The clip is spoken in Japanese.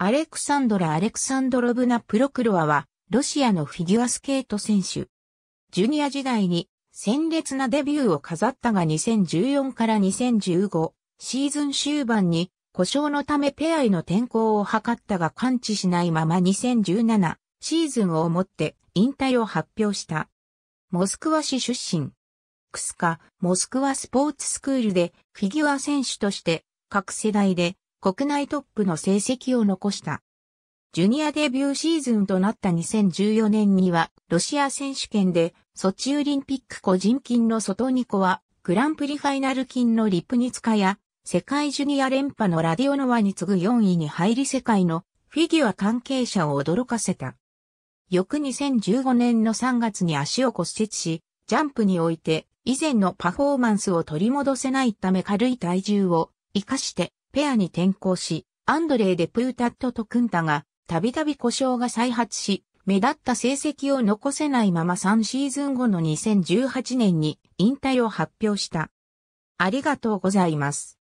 アレクサンドラ・アレクサンドロブナ・プロクロワは、ロシアのフィギュアスケート選手。ジュニア時代に、鮮烈なデビューを飾ったが2014から2015、シーズン終盤に、故障のためペアへの転向を図ったが完治しないまま2017シーズンをもって引退を発表した。モスクワ市出身。クスカ、モスクワスポーツスクールでフィギュア選手として各世代で国内トップの成績を残した。ジュニアデビューシーズンとなった2014年には、ロシア選手権で、ソチオリンピック個人金の外ニコは、グランプリファイナル金のリプニツカや、世界ジュニア連覇のラディオノワに次ぐ4位に入り世界のフィギュア関係者を驚かせた。翌2015年の3月に足を骨折し、ジャンプにおいて以前のパフォーマンスを取り戻せないため軽い体重を活かしてペアに転向し、アンドレイ・デプータットと組んだが、たびたび故障が再発し、目立った成績を残せないまま3シーズン後の2018年に引退を発表した。ありがとうございます。